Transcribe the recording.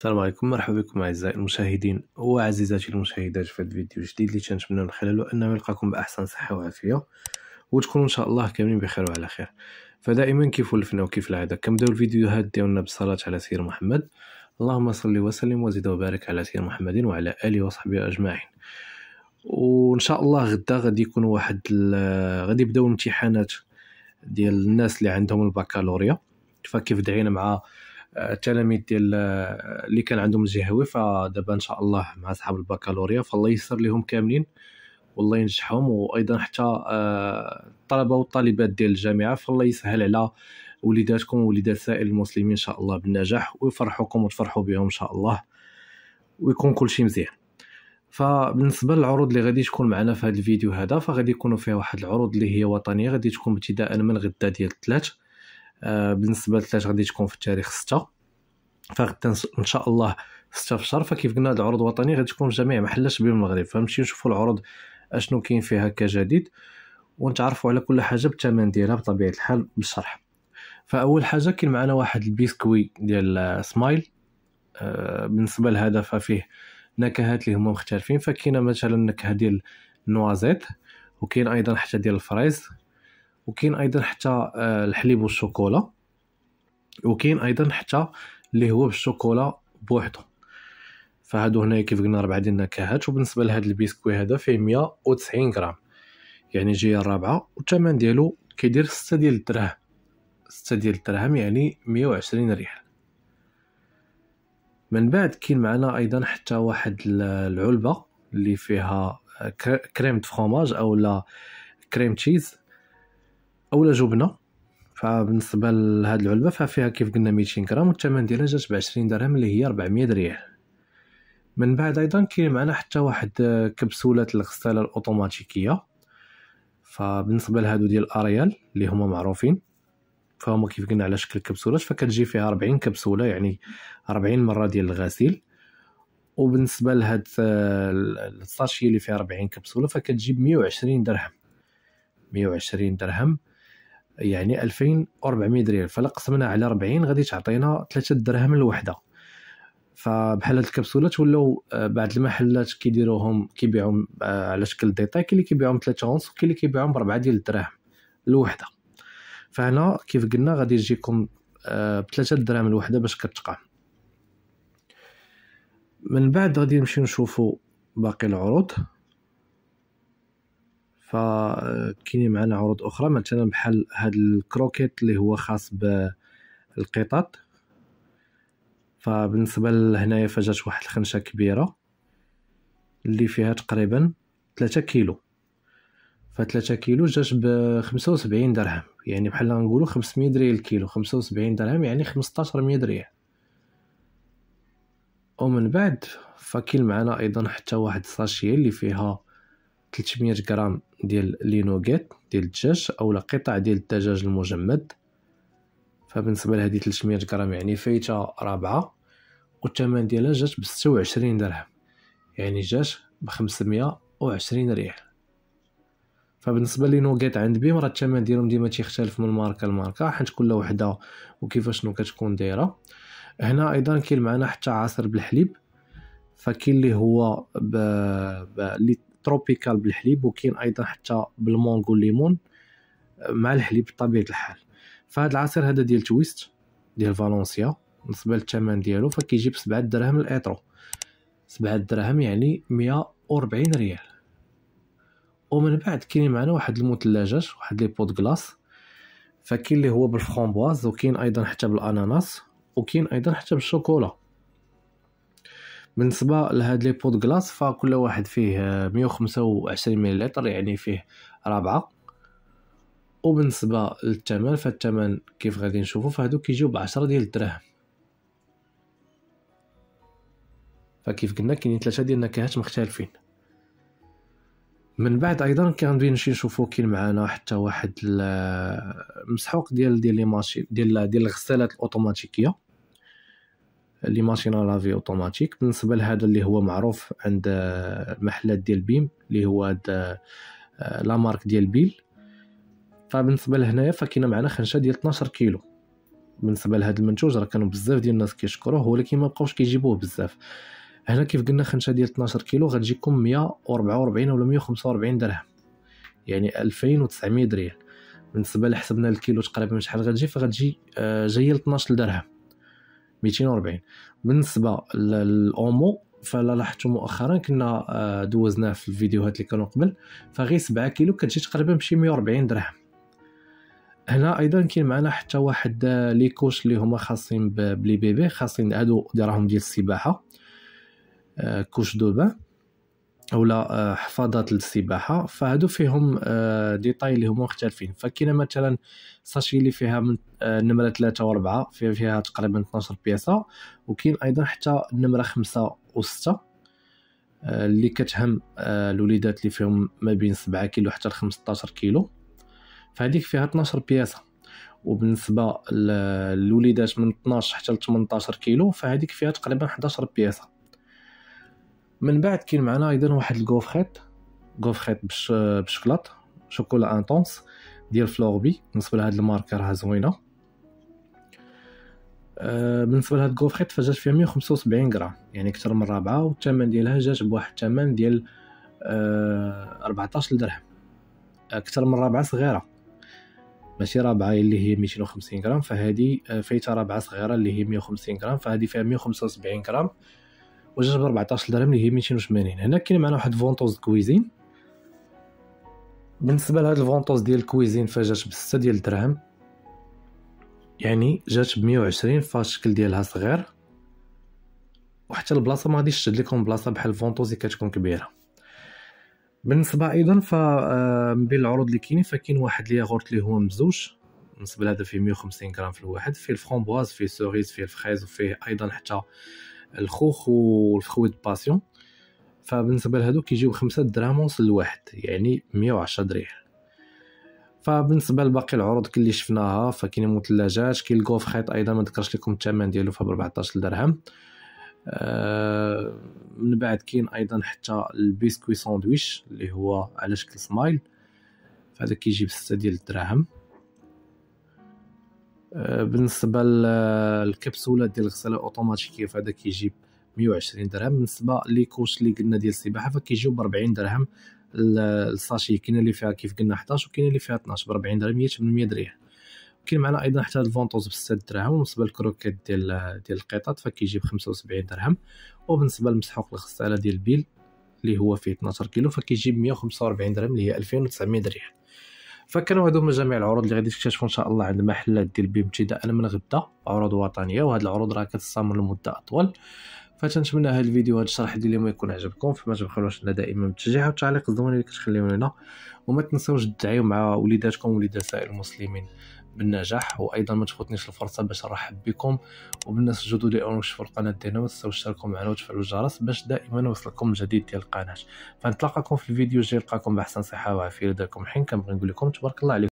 السلام عليكم مرحبا بكم اعزائي المشاهدين وعزيزاتي المشاهدات في هذا الفيديو الجديد اللي كنتمنى من خلاله انه يلقاكم باحسن صحه وعافيه وتكونوا ان شاء الله كاملين بخير وعلى خير فدائما كيف ولفنا وكيف العاده كنبداو الفيديوهات ديالنا بالصلاه على سير محمد اللهم صل وسلم وزد وبارك على سير محمد وعلى اله وصحبه اجمعين وان شاء الله غدا غادي يكون واحد غادي يبداو الامتحانات ديال الناس اللي عندهم البكالوريا فكيف دعينا مع التلاميذ ديال آه، اللي كان عندهم الجهوي فدابا ان شاء الله مع اصحاب البكالوريا فالله يسر لهم كاملين والله ينجحهم وايضا حتى آه، الطلبه والطالبات ديال الجامعه فالله يسهل على وليداتكم وليدات سائر المسلمين ان شاء الله بالنجاح ويفرحوكم وتفرحوا بهم ان شاء الله ويكون كل شيء مزيان فبالنسبه للعروض اللي غادي تكون معنا في هذا الفيديو هذا فغادي يكونوا فيها واحد العروض اللي هي وطنيه غادي تكون ابتداء من غدا ديال الثلاث آه، بالنسبه لثلاث غادي تكون في التاريخ 6 فغدا ان شاء الله 6 في الشهر فكيف قلنا هذا العروض الوطني غادي تكون في جميع محلات شبيه المغرب فنمشيو نشوفوا العروض اشنو كاين فيها كجديد ونتعرفوا على كل حاجه بالثمن ديالها بطبيعه الحال بالشرح فاول حاجه كاين معنا واحد البيسكوي ديال سمايل آه، بالنسبه لهذا ففيه نكهات اللي هما مختلفين فكاينه مثلا النكهه ديال النوازيت وكاين ايضا حتى ديال الفريز وكاين ايضا حتى آه، الحليب والشوكولا وكاين ايضا حتى اللي هو بالشوكولا بوحدو فهادو هنايا كيف قلنا ربعه ديال النكهات وبالنسبه لهاد البيسكوي هذا فيه 190 غرام يعني جايه الرابعه والثمن ديالو كيدير 6 ديال الدراهم 6 ديال الدراهم يعني 120 ريال من بعد كاين معنا ايضا حتى واحد العلبه اللي فيها آه، كريم فرماج او لا كريم تشيز اولا جبنه فبالنسبه لهاد العلبه ففيها كيف قلنا 200 غرام والثمن ديالها جات ب 20 درهم اللي هي 400 ريال من بعد ايضا كاين معنا حتى واحد كبسولات الغساله الاوتوماتيكيه فبالنسبه لهادو ديال اريال اللي هما معروفين فهما كيف قلنا على شكل كبسولات فكتجي فيها 40 كبسوله يعني 40 مره ديال الغسيل وبالنسبه لهاد آه، الساشي اللي فيها 40 كبسوله فكتجيب 120 درهم 120 درهم يعني 2400 ريال فلا قسمنا على 40 غادي تعطينا 3 دراهم الوحده فبحال هاد الكبسولات ولاو آه، بعض المحلات كيديروهم كيبيعوهم آه، على شكل ديتا كاين اللي كيبيعهم 3 ونص وكاين اللي كيبيعهم ب 4 ديال الدراهم الوحده فهنا كيف قلنا غادي يجيكم آه، ب 3 دراهم الوحده باش كتقام من بعد غادي نمشيو نشوفوا باقي العروض فكاينين معنا عروض اخرى مثلا بحال هاد الكروكيت اللي هو خاص بالقطط فبالنسبه لهنايا فجات واحد الخنشه كبيره اللي فيها تقريبا 3 كيلو ف 3 كيلو جات ب 75 درهم يعني بحال نقولوا 500 درهم الكيلو 75 درهم يعني 1500 درهم ومن بعد فكل معنا ايضا حتى واحد الساشيه اللي فيها 300 غرام ديال لينوغيت ديال الدجاج او قطع ديال الدجاج المجمد فبالنسبه لهذه 300 غرام يعني فايته رابعه والثمن ديالها جات ب 26 درهم يعني جات ب 520 ريال فبالنسبه لينوغيت عند بيم راه الثمن ديالهم ديما تيختلف من ماركه لماركه حيت كل وحده وكيفاش شنو كتكون دايره هنا ايضا كاين معنا حتى عصير بالحليب فكاين اللي هو ب... ب... تروبيكال بالحليب وكاين ايضا حتى بالمونغو والليمون آه، مع الحليب بطبيعه الحال فهاد العصير هذا ديال تويست ديال فالنسيا بالنسبه للثمن ديالو فكيجي ب 7 دراهم الايترو 7 دراهم يعني 140 ريال ومن بعد كاين معنا واحد المثلجات واحد لي بوت كلاص فكاين اللي هو بالفرامبواز وكاين ايضا حتى بالاناناس وكاين ايضا حتى بالشوكولا بالنسبه لهاد لي بوت كلاص فكل واحد فيه 125 آه، ملل يعني فيه ربعه وبالنسبه للثمن فالثمن كيف غادي نشوفوا فهادو كيجيو ب 10 ديال الدراهم فكيف قلنا كاينين ثلاثه ديال النكهات مختلفين من بعد ايضا كنبغي نمشي نشوفو كاين معانا حتى واحد المسحوق آه، ديال ديال لي ماشين ديال ديال الغسالات الاوتوماتيكيه لي ماشين لافي اوتوماتيك بالنسبه لهذا اللي هو معروف عند المحلات آه، ديال بيم اللي هو هذا آه، آه، لا مارك ديال بيل فبالنسبه لهنايا فكاينه معنا خنشه ديال 12 كيلو بالنسبه لهذا المنتوج راه كانوا بزاف ديال الناس كيشكروه ولكن ما بقاوش كيجيبوه بزاف هنا كيف قلنا خنشه ديال 12 كيلو غتجيكم 144 ولا 145 درهم يعني 2900 ريال بالنسبه لحسبنا الكيلو تقريبا شحال غتجي فغتجي جايه ل 12 درهم 240 بالنسبه للاومو فلا لاحظتوا مؤخرا كنا آه، دوزناه في الفيديوهات اللي كانوا قبل فغير 7 كيلو كتجي تقريبا بشي 140 درهم هنا ايضا كاين معنا حتى واحد آه، لي كوش اللي هما خاصين بلي بيبي خاصين هادو دراهم ديال السباحه آه، كوش دوبان او لا آه، حفاظات للسباحه فهادو فيهم آه، ديتاي اللي هما مختلفين فكاينه مثلا ساشي اللي فيها من آه، نمره 3 و4 فيها, فيها تقريبا 12 بياسه وكاين ايضا حتى النمره 5 و6 اللي كتهم الوليدات اللي فيهم ما بين 7 كيلو حتى ل 15 كيلو فهذيك فيها 12 بياسه وبالنسبه للوليدات من 12 حتى ل 18 كيلو فهذيك فيها تقريبا 11 بياسه من بعد كاين معنا ايضا واحد الكوفريت كوفريت بش بشكلاط شوكولا انتونس ديال فلوربي بالنسبه لهاد الماركه راها زوينه آه، بالنسبه لهاد الكوفريت فجات فيها 175 غرام يعني اكثر من رابعه والثمن ديالها جات بواحد الثمن ديال 14 آه، درهم اكثر من رابعه صغيره ماشي رابعه اللي هي 250 غرام فهذه آه، فايتة رابعه صغيره اللي هي 150 غرام فهذه فيها 175 غرام وجات ب 14 درهم اللي هي 280 هنا كاين معنا واحد فونطوز كويزين بالنسبه لهاد الفونطوز ديال الكويزين فجات ب 6 ديال الدرهم يعني جات ب 120 فالشكل ديالها صغير وحتى البلاصه ما غاديش تشد لكم بلاصه بحال الفونطوز اللي كتكون كبيره بالنسبه ايضا ف آه، بين العروض اللي كاينين فكاين واحد لي اللي هو مزوج بالنسبه لهذا فيه 150 غرام في الواحد فيه الفرامبواز فيه سوريز فيه الفريز وفيه ايضا حتى الخوخ والخويط باسيون فبالنسبه لهادو كيجيو خمسة دراهم ونص لواحد يعني مية وعشرة دريح فبالنسبه لباقي العروض اللي شفناها فكاين مثلجات كاين الكوف خيط ايضا ما ذكرش لكم الثمن ديالو ف 14 درهم آه من بعد كاين ايضا حتى البيسكوي ساندويش اللي هو على شكل سمايل فهذا كيجي ب 6 ديال الدراهم بالنسبه للكبسوله ديال الغساله اوتوماتيكيه فهذا كيجيب 120 درهم بالنسبه لي كوش اللي قلنا ديال السباحه فكيجيو ب 40 درهم الساشي كاين اللي فيها كيف قلنا 11 وكاين اللي فيها 12 ب 40 درهم هي 800 درهم كاين معنا ايضا حتى الفونطوز ب 6 دراهم وبالنسبه للكروكيت ديال ديال القطط فكيجيب 75 درهم وبالنسبه لمسحوق الغساله ديال البيل اللي هو فيه 12 كيلو فكيجيب 145 درهم اللي هي 2900 درهم فكانوا هادو هما جميع العروض اللي غادي تكتشفوا ان شاء الله عند محلات ديال بي ابتداء من غدا عروض وطنيه وهاد العروض راه كتستمر لمده اطول فتنتمنى هذا الفيديو هذا الشرح ديال اليوم يكون عجبكم فما تبخلوش لنا دائما بالتشجيع والتعليق الزوين اللي كتخليو لنا وما تنساوش تدعيو مع وليداتكم وليدات سائر المسلمين بالنجاح وايضا ما تفوتنيش الفرصه باش نرحب بكم وبالناس الجدد اللي اول في القناه ديالنا ما تنساوش تشتركوا معنا وتفعلوا الجرس باش دائما يوصلكم الجديد ديال القناه فنتلاقاكم في الفيديو الجاي نلقاكم باحسن صحه وعافيه لداركم حين كنبغي نقول لكم تبارك الله عليكم